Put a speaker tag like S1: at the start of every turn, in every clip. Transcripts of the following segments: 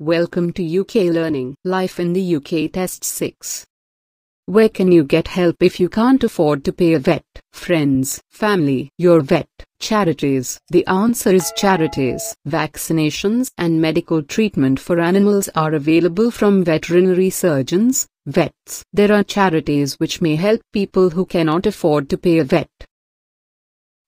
S1: Welcome to UK Learning Life in the UK Test 6. Where can you get help if you can't afford to pay a vet? Friends, family, your vet, charities. The answer is charities. Vaccinations and medical treatment for animals are available from veterinary surgeons, vets. There are charities which may help people who cannot afford to pay a vet.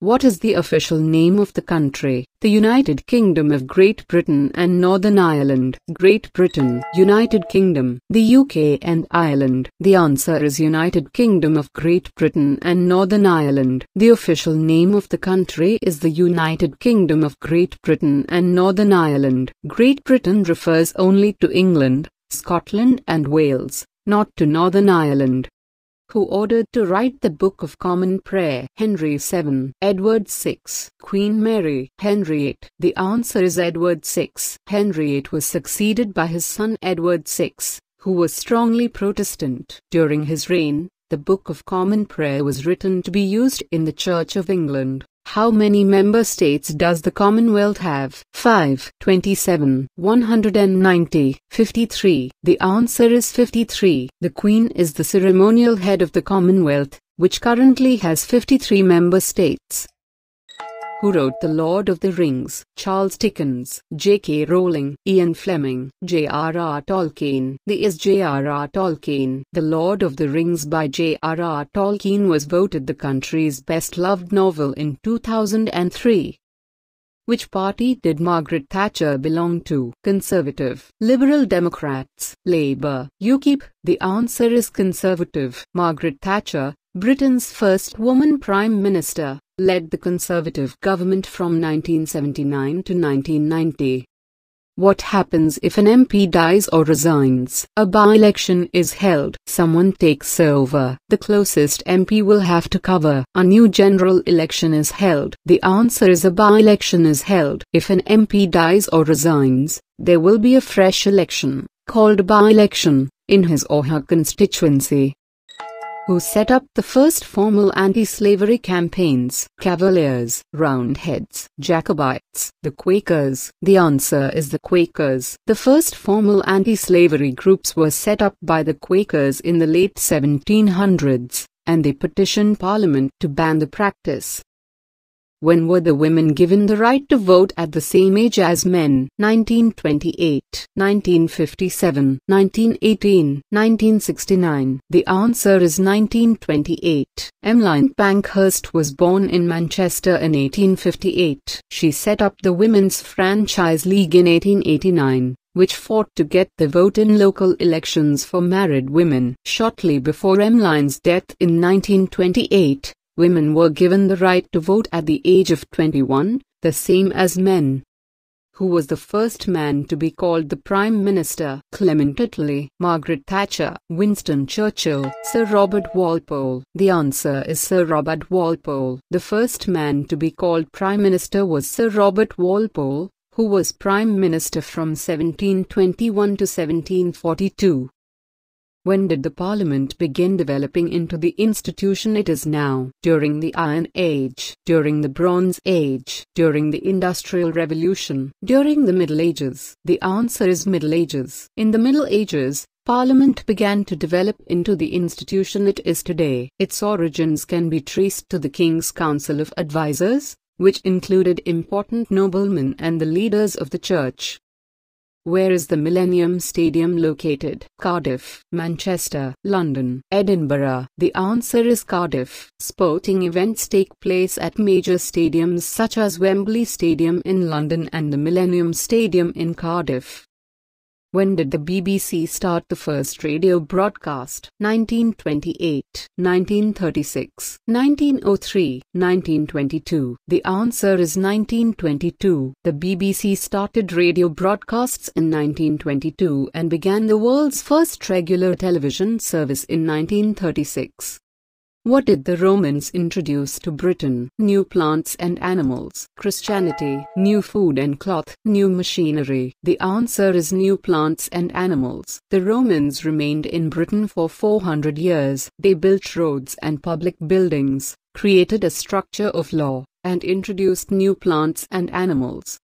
S1: What is the official name of the country? The United Kingdom of Great Britain and Northern Ireland. Great Britain, United Kingdom, the UK and Ireland. The answer is United Kingdom of Great Britain and Northern Ireland. The official name of the country is the United Kingdom of Great Britain and Northern Ireland. Great Britain refers only to England, Scotland and Wales, not to Northern Ireland who ordered to write the Book of Common Prayer. Henry VII, Edward VI, Queen Mary, Henry VIII. The answer is Edward VI. Henry VIII was succeeded by his son Edward VI, who was strongly Protestant. During his reign, the Book of Common Prayer was written to be used in the Church of England. How many member states does the Commonwealth have? 5, 27, 190, 53. The answer is 53. The Queen is the ceremonial head of the Commonwealth, which currently has 53 member states who wrote The Lord of the Rings, Charles Dickens, J.K. Rowling, Ian Fleming, J.R.R. Tolkien. The is J.R.R. Tolkien. The Lord of the Rings by J.R.R. Tolkien was voted the country's best loved novel in 2003. Which party did Margaret Thatcher belong to? Conservative, Liberal Democrats, Labour, UKIP. The answer is Conservative. Margaret Thatcher, Britain's first woman Prime Minister, led the Conservative government from 1979 to 1990. What happens if an MP dies or resigns? A by-election is held. Someone takes over. The closest MP will have to cover. A new general election is held. The answer is a by-election is held. If an MP dies or resigns, there will be a fresh election, called by-election, in his or her constituency who set up the first formal anti-slavery campaigns, Cavaliers, Roundheads, Jacobites, the Quakers. The answer is the Quakers. The first formal anti-slavery groups were set up by the Quakers in the late 1700s, and they petitioned Parliament to ban the practice. When were the women given the right to vote at the same age as men? 1928, 1957, 1918, 1969. The answer is 1928. Emmeline Pankhurst was born in Manchester in 1858. She set up the Women's Franchise League in 1889 which fought to get the vote in local elections for married women. Shortly before Emmeline's death in 1928, women were given the right to vote at the age of 21, the same as men. Who was the first man to be called the Prime Minister? Clement Attlee, Margaret Thatcher, Winston Churchill, Sir Robert Walpole. The answer is Sir Robert Walpole. The first man to be called Prime Minister was Sir Robert Walpole, who was Prime Minister from 1721 to 1742. When did the Parliament begin developing into the institution it is now? During the Iron Age, during the Bronze Age, during the Industrial Revolution, during the Middle Ages? The answer is Middle Ages. In the Middle Ages, Parliament began to develop into the institution it is today. Its origins can be traced to the King's Council of Advisers, which included important noblemen and the leaders of the Church. Where is the Millennium Stadium located? Cardiff, Manchester, London, Edinburgh. The answer is Cardiff. Sporting events take place at major stadiums such as Wembley Stadium in London and the Millennium Stadium in Cardiff. When did the BBC start the first radio broadcast? 1928, 1936, 1903, 1922. The answer is 1922. The BBC started radio broadcasts in 1922 and began the world's first regular television service in 1936. What did the Romans introduce to Britain? New plants and animals, Christianity, new food and cloth, new machinery. The answer is new plants and animals. The Romans remained in Britain for 400 years. They built roads and public buildings, created a structure of law, and introduced new plants and animals.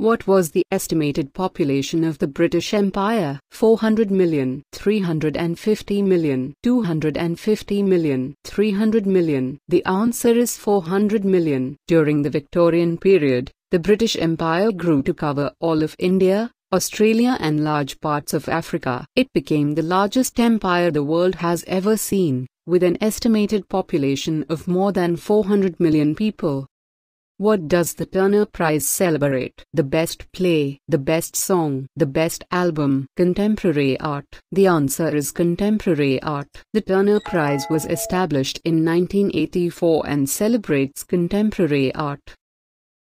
S1: What was the estimated population of the British Empire? 400 million, 350 million, 250 million, 300 million. The answer is 400 million. During the Victorian period, the British Empire grew to cover all of India, Australia, and large parts of Africa. It became the largest empire the world has ever seen, with an estimated population of more than 400 million people. What does the Turner Prize celebrate? The best play, the best song, the best album, contemporary art. The answer is contemporary art. The Turner Prize was established in 1984 and celebrates contemporary art.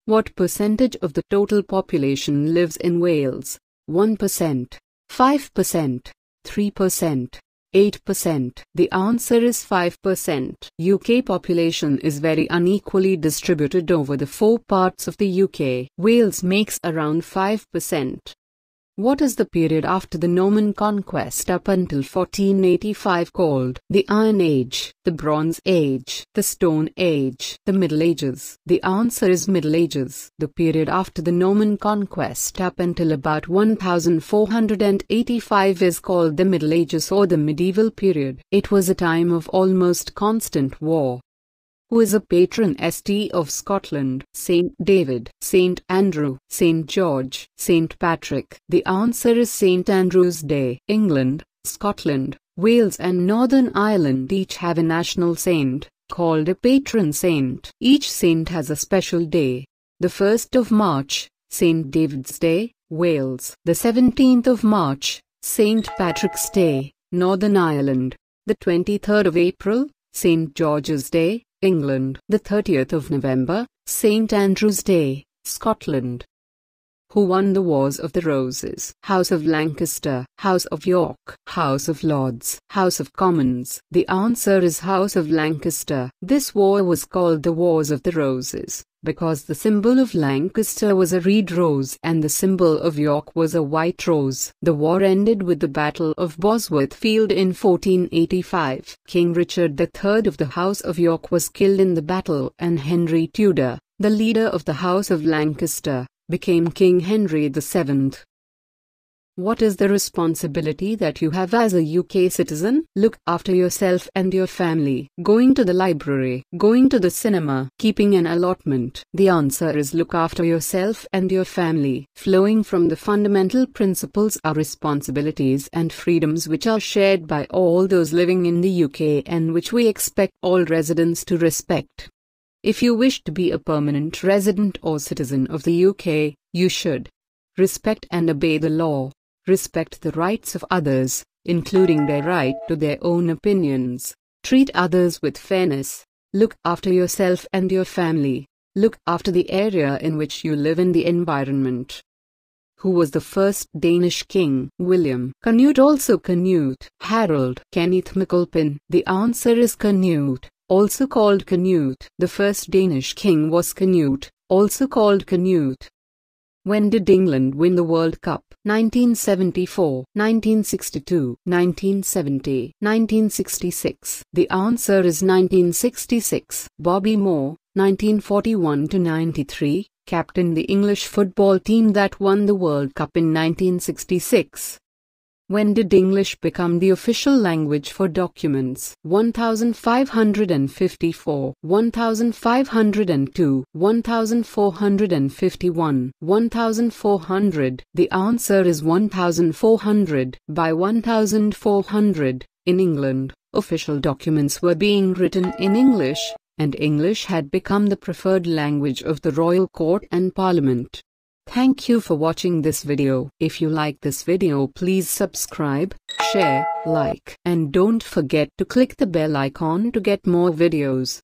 S1: What percentage of the total population lives in Wales? 1%, 5%, 3%, 8%. The answer is 5%. UK population is very unequally distributed over the four parts of the UK. Wales makes around 5%. What is the period after the Norman conquest up until 1485 called? The Iron Age, the Bronze Age, the Stone Age, the Middle Ages. The answer is Middle Ages. The period after the Norman conquest up until about 1485 is called the Middle Ages or the medieval period. It was a time of almost constant war, who is a patron ST of Scotland, St. David, St. Andrew, St. George, St. Patrick. The answer is St. Andrew's Day. England, Scotland, Wales, and Northern Ireland each have a national saint, called a patron saint. Each saint has a special day. The 1st of March, St. David's Day, Wales. The 17th of March, St. Patrick's Day, Northern Ireland. The 23rd of April, St. George's Day, England, the 30th of November, St Andrew's Day, Scotland. Who won the Wars of the Roses? House of Lancaster, House of York, House of Lords, House of Commons. The answer is House of Lancaster. This war was called the Wars of the Roses because the symbol of Lancaster was a red rose and the symbol of York was a white rose. The war ended with the Battle of Bosworth Field in 1485. King Richard III of the House of York was killed in the battle and Henry Tudor, the leader of the House of Lancaster, became King Henry VII. What is the responsibility that you have as a UK citizen? Look after yourself and your family. Going to the library, going to the cinema, keeping an allotment. The answer is look after yourself and your family. Flowing from the fundamental principles are responsibilities and freedoms which are shared by all those living in the UK and which we expect all residents to respect. If you wish to be a permanent resident or citizen of the UK, you should respect and obey the law respect the rights of others, including their right to their own opinions, treat others with fairness, look after yourself and your family, look after the area in which you live and the environment. Who was the first Danish king? William. Canute also Canute. Harold. Kenneth McAlpin. The answer is Canute, also called Canute. The first Danish king was Canute, also called Canute. When did England win the World Cup? 1974, 1962, 1970, 1966. The answer is 1966. Bobby Moore, 1941 to 93, captained the English football team that won the World Cup in 1966. When did English become the official language for documents? 1554, 1502, 1451, 1400. The answer is 1400. By 1400, in England, official documents were being written in English, and English had become the preferred language of the royal court and parliament. Thank you for watching this video. If you like this video please subscribe, share, like and don't forget to click the bell icon to get more videos.